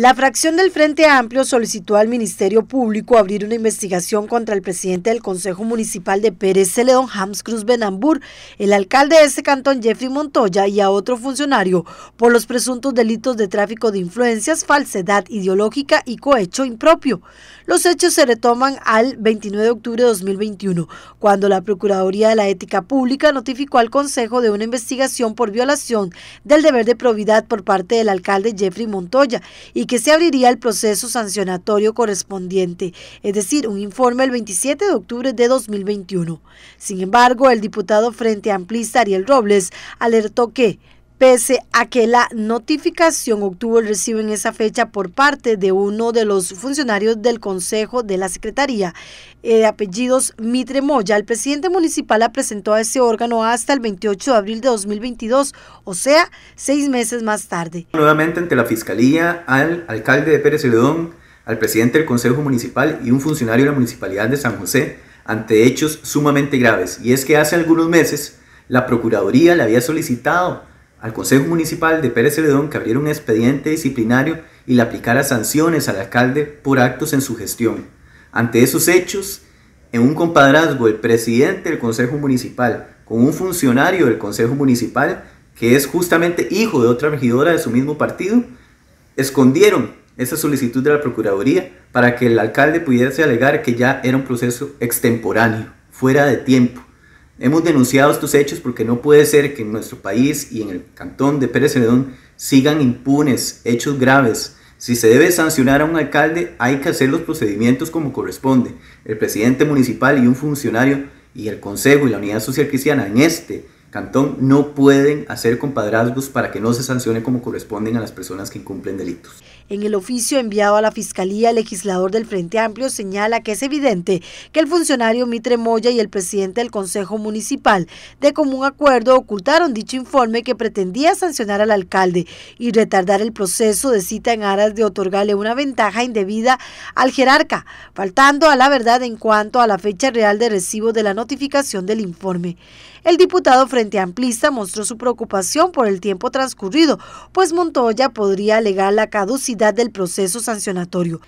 La fracción del Frente Amplio solicitó al Ministerio Público abrir una investigación contra el presidente del Consejo Municipal de Pérez Celedón, Hams Cruz Benambur, el alcalde de ese cantón, Jeffrey Montoya, y a otro funcionario por los presuntos delitos de tráfico de influencias, falsedad ideológica y cohecho impropio. Los hechos se retoman al 29 de octubre de 2021, cuando la Procuraduría de la Ética Pública notificó al Consejo de una investigación por violación del deber de probidad por parte del alcalde Jeffrey Montoya y que se abriría el proceso sancionatorio correspondiente, es decir, un informe el 27 de octubre de 2021. Sin embargo, el diputado Frente Amplista Ariel Robles alertó que pese a que la notificación obtuvo el recibo en esa fecha por parte de uno de los funcionarios del Consejo de la Secretaría eh, de apellidos Mitre Moya. El presidente municipal la presentó a ese órgano hasta el 28 de abril de 2022, o sea, seis meses más tarde. Nuevamente ante la Fiscalía, al alcalde de Pérez Celedón, al presidente del Consejo Municipal y un funcionario de la Municipalidad de San José ante hechos sumamente graves. Y es que hace algunos meses la Procuraduría le había solicitado al Consejo Municipal de Pérez Celedón que abriera un expediente disciplinario y le aplicara sanciones al alcalde por actos en su gestión. Ante esos hechos, en un compadrazgo el presidente del Consejo Municipal con un funcionario del Consejo Municipal que es justamente hijo de otra regidora de su mismo partido, escondieron esa solicitud de la Procuraduría para que el alcalde pudiese alegar que ya era un proceso extemporáneo, fuera de tiempo. Hemos denunciado estos hechos porque no puede ser que en nuestro país y en el cantón de Pérez Celedón sigan impunes hechos graves. Si se debe sancionar a un alcalde, hay que hacer los procedimientos como corresponde. El presidente municipal y un funcionario y el consejo y la unidad social cristiana en este Cantón no pueden hacer compadrazgos para que no se sancione como corresponden a las personas que incumplen delitos. En el oficio enviado a la Fiscalía, el legislador del Frente Amplio señala que es evidente que el funcionario Mitre Moya y el presidente del Consejo Municipal de común acuerdo ocultaron dicho informe que pretendía sancionar al alcalde y retardar el proceso de cita en aras de otorgarle una ventaja indebida al jerarca, faltando a la verdad en cuanto a la fecha real de recibo de la notificación del informe. El diputado Frente Amplista mostró su preocupación por el tiempo transcurrido, pues Montoya podría alegar la caducidad del proceso sancionatorio.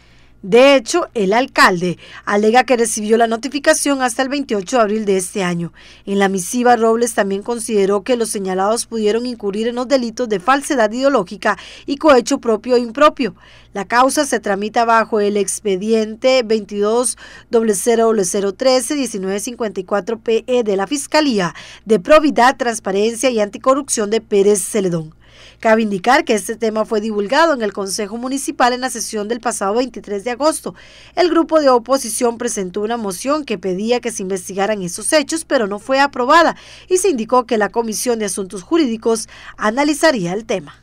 De hecho, el alcalde alega que recibió la notificación hasta el 28 de abril de este año. En la misiva, Robles también consideró que los señalados pudieron incurrir en los delitos de falsedad ideológica y cohecho propio e impropio. La causa se tramita bajo el expediente 220013 1954 pe de la Fiscalía de Probidad, Transparencia y Anticorrupción de Pérez Celedón. Cabe indicar que este tema fue divulgado en el Consejo Municipal en la sesión del pasado 23 de agosto. El grupo de oposición presentó una moción que pedía que se investigaran esos hechos, pero no fue aprobada y se indicó que la Comisión de Asuntos Jurídicos analizaría el tema.